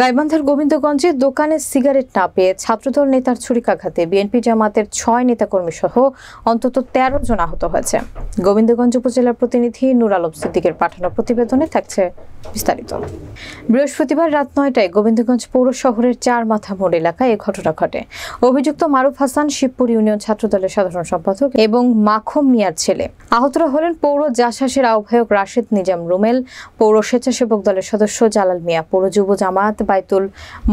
গাইবান্ধার গোবিন্দগঞ্জে দোকানে সিগারেট না পেয়ে ছাত্রদল নেতার ছুরিকাঘাতে বিএনপি জামাতের ছয় নেতাকর্মী সহ অন্তত ১৩ জন আহত হয়েছে গোবিন্দগঞ্জ উপজেলার প্রতিনিধি নুর আলম সিদ্দিকের পাঠানো প্রতিবেদনে থাকছে বিস্তারিত বৃহস্পতিবার রাত নয়টায় গোবিন্দগঞ্জ পৌর শহরের চার মাথা মোড় এলাকায় এ ঘটনা ঘটে অভিযুক্ত মারুফ হাসান শিবপুর ইউনিয়ন ছাত্রদলের সাধারণ সম্পাদক এবং মাখম মিয়ার ছেলে আহতরা হলেন পৌর জাসাসের আহ্বায়ক রাশেদ নিজাম রুমেল পৌর স্বেচ্ছাসেবক দলের সদস্য জালাল মিয়া পৌর যুব জামাত আহমদ বাইতুল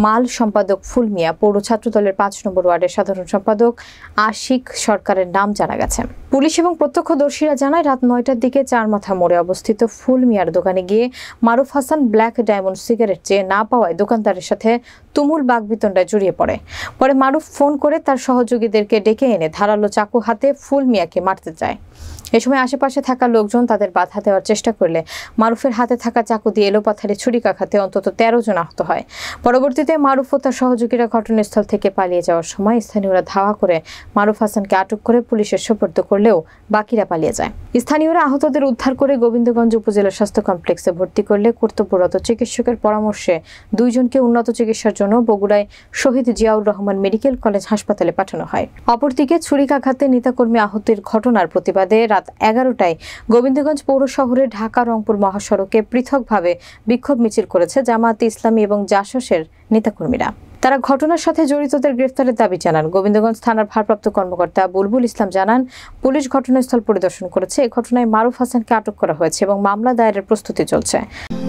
মাল সম্পাদক ফুলমিয়া পৌর ছাত্রদলের পাঁচ নম্বর ওয়ার্ডের সাধারণ সম্পাদক আশিক সরকারের নাম জানা গেছে পুলিশ এবং প্রত্যক্ষদর্শীরা জানায় রাত নয়টার দিকে চার মাথা মোড়ে অবস্থিত ফুলমিয়ার দোকানে গিয়ে Maruf Hasan black diamond cigarette চেয়ে না পাওয়ায় দোকানদারের সাথে তুমুল বাগবিতণ্ডায় জড়িয়ে পড়ে পরে মারুফ ফোন করে তার সহযোগীদেরকে ডেকে এনে ধারালো চাকু হাতে ফুল মিয়াকে মারতে চায় এ সময় আশেপাশে থাকা লোকজন তাদের বাধা দেওয়ার চেষ্টা করলে মারুফের হাতে থাকা চাকু দিয়ে এলোপাথারি ছুরিকাখাতে অন্তত তেরো জন আহত হয় হয় পরবর্তীতে মারুফ ও তার সহযোগীরা ঘটনাস্থল থেকে পালিয়ে যাওয়ার সময় স্থানীয়রা ধাওয়া করে মারুফ হাসানকে আটক করে পুলিশের সোপর্দ করলেও বাকিরা পালিয়ে যায় স্থানীয়রা আহতদের উদ্ধার করে গোবিন্দগঞ্জ উপজেলা স্বাস্থ্য কমপ্লেক্সে ভর্তি করলে কর্তব্যরত চিকিৎসকের পরামর্শে দুইজনকে উন্নত চিকিৎসার জন্য বগুড়ায় শহীদ জিয়াউর রহমান মেডিকেল কলেজ হাসপাতালে পাঠানো হয় অপরদিকে ছুরিকাঘাতে নেতাকর্মী আহতের ঘটনার প্রতিবাদে রাত এগারোটায় গোবিন্দগঞ্জ পৌর শহরে ঢাকা রংপুর মহাসড়কে পৃথকভাবে বিক্ষোভ মিছিল করেছে জামায়াতে ইসলামী এবং জাসসের নেতাকর্মীরা তারা ঘটনার সাথে জড়িতদের গ্রেফতারের দাবি জানান গোবিন্দগঞ্জ থানার ভারপ্রাপ্ত কর্মকর্তা বুলবুল ইসলাম জানান পুলিশ ঘটনাস্থল পরিদর্শন করেছে এ ঘটনায় মারুফ হাসানকে আটক করা হয়েছে এবং মামলা দায়েরের প্রস্তুতি চলছে